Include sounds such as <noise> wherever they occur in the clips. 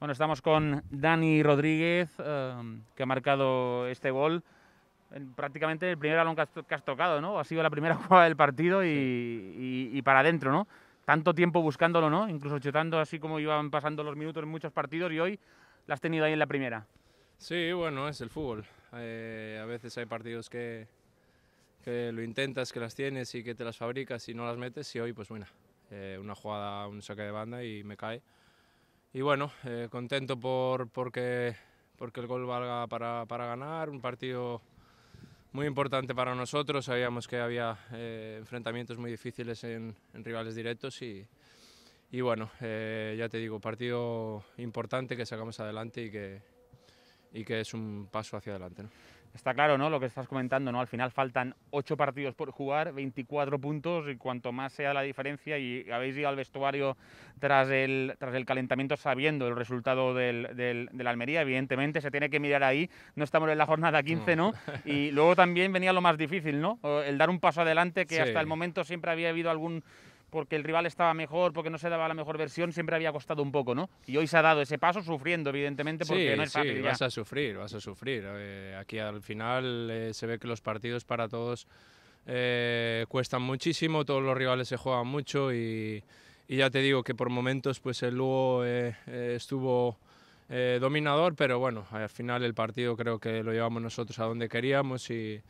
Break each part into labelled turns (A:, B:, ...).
A: Bueno, estamos con Dani Rodríguez, eh, que ha marcado este gol. En prácticamente el primer balón que has, tocado, ¿no? Ha sido la primera <laughs> jugada del partido y, para adentro, ¿no? Tanto tiempo buscándolo, ¿no? Incluso chutando así como iban pasando los minutos en muchos partidos y hoy la has tenido ahí en la primera.
B: Sí, bueno, es el fútbol. Eh, a veces hay partidos que, lo intentas, que las tienes y que te las fabricas y no las metes y hoy pues bueno, eh, una jugada, un saque de banda y me cae y bueno, eh, contento por, porque, el gol valga para, ganar, un partido muy importante para nosotros, sabíamos que había eh, enfrentamientos muy difíciles en, rivales directos y, y bueno, eh, ya te digo, partido
A: importante que sacamos adelante y que, y que es un paso hacia adelante. Está claro, ¿no? Lo que estás comentando, ¿no? Al final faltan ocho partidos por jugar, 24 puntos y cuanto más sea la diferencia y habéis ido al vestuario tras el, tras el calentamiento sabiendo el resultado del, la Almería, evidentemente se tiene que mirar ahí, no estamos en la jornada 15, ¿no? Mm. Y luego también venía lo más difícil, ¿no? El dar un paso adelante que hasta el momento siempre había habido algún porque el rival estaba mejor, porque no se daba la mejor versión, siempre había costado un poco, ¿no? Y hoy se ha dado ese paso sufriendo, evidentemente, porque sí, no es fácil. vas a
B: sufrir, vas a sufrir. aquí al final eh, se ve que los partidos para todos eh, cuestan muchísimo, todos los rivales se juegan mucho y, y ya te digo que por momentos pues el Lugo eh, estuvo... dominador, pero bueno, al final el partido creo que lo llevamos nosotros a donde queríamos y,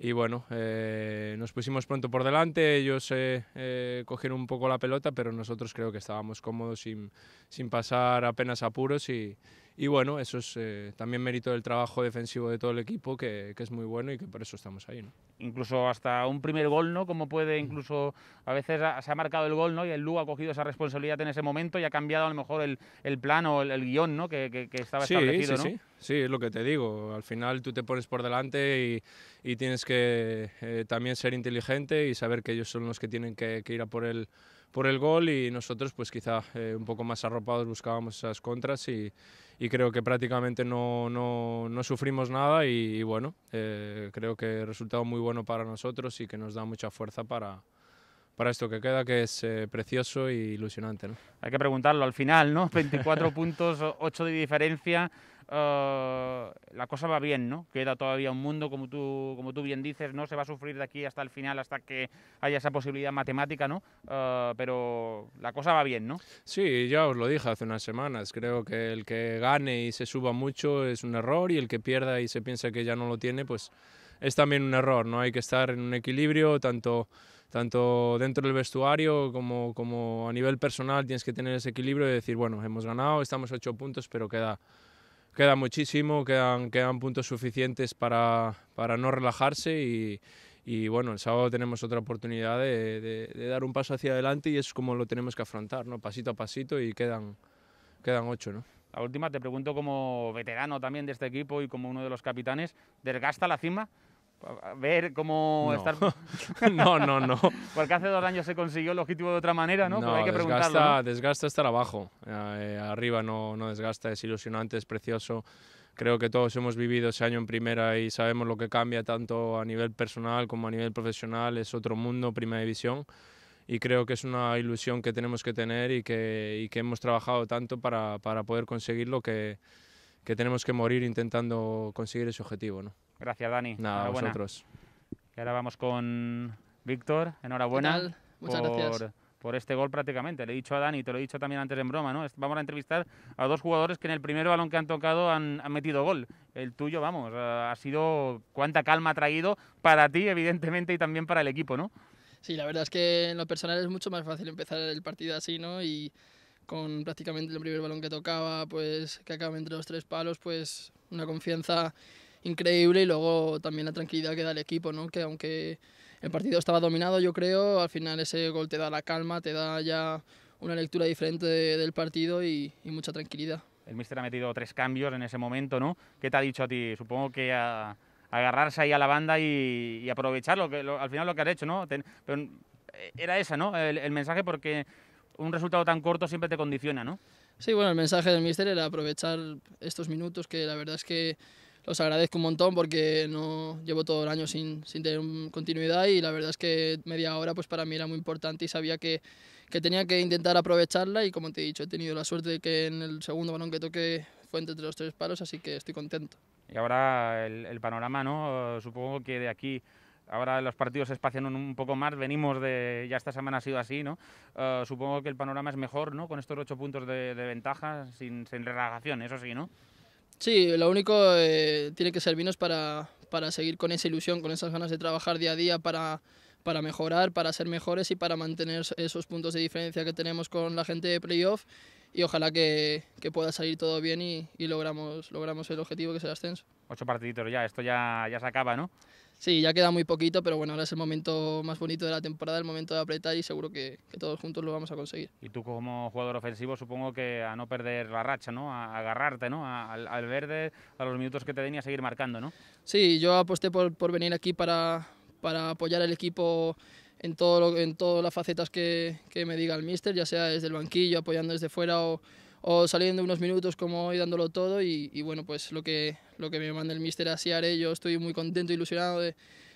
B: y bueno, eh, nos pusimos pronto por delante, ellos eh, eh, cogieron un poco la pelota, pero nosotros creo que estábamos cómodos sin, sin pasar apenas apuros y, y bueno, eso es eh, también mérito del trabajo defensivo de todo el equipo,
A: que, que, es muy bueno y que por eso estamos ahí. ¿no? Incluso hasta un primer gol, ¿no? Como puede, incluso a veces se ha marcado el gol, ¿no? Y el Lu ha cogido esa responsabilidad en ese momento y ha cambiado a lo mejor el, el el, guión, ¿no? Que, estaba sí, establecido, sí, ¿no? Sí.
B: Sí, es lo que te digo. Al final tú te pones por delante y, y tienes que eh, también ser inteligente y saber que ellos son los que tienen que, que ir a por el, por el gol y nosotros pues quizá eh, un poco más arropados buscábamos esas contras y, creo que prácticamente no, no, sufrimos nada y, bueno, eh, creo que resultado muy bueno para nosotros y que nos da mucha fuerza para, para esto que queda, que es eh, precioso e ilusionante. ¿no? Hay que preguntarlo al final, ¿no? 24 <laughs>
A: puntos, 8 de diferencia. Eh, la cosa va bien, ¿no? Queda todavía un mundo, como tú, como tú bien dices, ¿no? Se va a sufrir de aquí hasta el final, hasta que haya esa posibilidad matemática, ¿no? Eh, pero la cosa va bien, ¿no?
B: Sí, ya os lo dije hace unas semanas. Creo que el que gane y se suba mucho es un error y el que pierda y se piensa que ya no lo tiene, pues es también un error, ¿no? Hay que estar en un equilibrio, tanto, tanto dentro del vestuario como, como a nivel personal tienes que tener ese equilibrio y decir, bueno, hemos ganado, estamos ocho puntos, pero queda, queda muchísimo, quedan, quedan puntos suficientes para, no relajarse y, bueno, el sábado tenemos otra oportunidad de, dar un paso hacia adelante y es como lo tenemos que afrontar, ¿no? pasito a pasito y quedan, quedan ocho. ¿no?
A: La última, te pregunto como veterano también de este equipo y como uno de los capitanes, ¿desgasta la cima ver cómo estar. <laughs> no, no, no. <laughs> Porque hace dos años se consiguió el objetivo de otra manera, ¿no? no hay que desgasta, preguntarlo. ¿no?
B: Desgasta estar abajo. Eh, eh, arriba no, no desgasta, es ilusionante, es precioso. Creo que todos hemos vivido ese año en primera y sabemos lo que cambia tanto a nivel personal como a nivel profesional. Es otro mundo, primera división. Y creo que es una ilusión que tenemos que tener y que, y que hemos trabajado tanto para, para poder lo que que tenemos que morir intentando conseguir ese objetivo. ¿no?
A: Gracias, Dani. Nada, a vosotros. Y ahora vamos con Víctor. Enhorabuena. Muchas gracias por este gol prácticamente. Le he dicho a Dani, te lo he dicho también antes en broma, ¿no? Vamos a entrevistar a dos jugadores que en el primer balón que han tocado han, metido gol. El tuyo, vamos, ha sido cuánta calma ha traído para ti, evidentemente, y también para el equipo, ¿no?
C: Sí, la verdad es que en lo personal es mucho más fácil empezar el partido así, ¿no? Y con prácticamente el primer balón que tocaba, pues que acaba entre los tres palos, pues una confianza increíble y luego también la tranquilidad que da el equipo, ¿no? que aunque el partido estaba dominado, yo creo, al final ese gol te da la calma, te da ya una lectura diferente del partido y, mucha tranquilidad.
A: El míster ha metido tres cambios en ese momento, ¿no? ¿Qué te ha dicho a ti? Supongo que agarrarse ahí a la banda y, aprovecharlo, lo que, al final lo que has hecho, ¿no? Eh, era esa, ¿no? El, el mensaje porque un resultado tan corto siempre te condiciona, ¿no?
C: Sí, bueno, el mensaje del míster era aprovechar estos minutos que la verdad es que los agradezco un montón porque no llevo todo el año sin, tener continuidad y la verdad es que media hora pues para mí era muy importante y sabía que, tenía que intentar aprovecharla y como te he dicho he tenido la suerte de que en el segundo balón que toqué fue entre los tres palos así que estoy contento.
A: Y ahora el panorama, ¿no? Supongo que de aquí ahora los partidos se espacian un, poco más, venimos de, ya esta semana ha sido así, ¿no? Eh, supongo que el panorama es mejor, ¿no? Con estos ocho puntos de, ventaja, sin, sin relajación, eso sí, ¿no?
C: Sí, lo único eh, tiene que servirnos para, para seguir con esa ilusión, con esas ganas de trabajar día a día para, para mejorar, para ser mejores y para mantener esos puntos de diferencia que tenemos con la gente de playoff y ojalá que, que pueda salir todo bien y, y, logramos, logramos el objetivo que es el ascenso.
A: Ocho partiditos ya, esto ya,
C: ya se acaba, ¿no? Sí, ya queda muy poquito, pero bueno, ahora es el momento más bonito de la temporada, el momento de apretar y seguro que, todos juntos lo vamos a conseguir.
A: Y tú como jugador ofensivo supongo que a no perder la racha, ¿no? A agarrarte, ¿no? al, verde, a los minutos que te den y a seguir marcando, ¿no?
C: Sí, yo aposté por, por venir aquí para, para apoyar al equipo en, todo en todas las facetas que, que, me diga el míster, ya sea desde el banquillo, apoyando desde fuera o, saliendo unos minutos como hoy dándolo todo y, bueno, pues lo que, lo que me manda el mister así haré. Yo estoy muy contento, ilusionado de,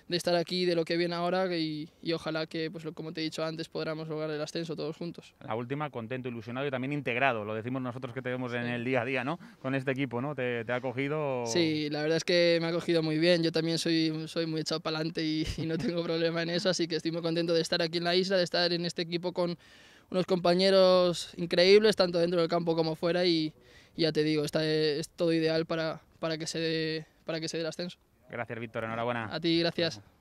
C: estar aquí, de lo que viene ahora y, ojalá que, pues, como te he dicho antes, podamos lograr el ascenso todos juntos.
A: La última, contento, ilusionado y también integrado, lo decimos nosotros que te vemos en el día a día, ¿no? Con este equipo, ¿no? ¿Te, ha cogido? Sí,
C: la verdad es que me ha cogido muy bien, yo también soy, soy muy echado para adelante y, no tengo <laughs> problema en eso, así que estoy muy contento de estar aquí en la isla, de estar en este equipo con unos compañeros increíbles, tanto dentro del campo como fuera y, ya te digo, está, es todo ideal para, para que se dé, para que se dé el ascenso.
A: Gracias, Víctor. Enhorabuena. A ti,
C: gracias.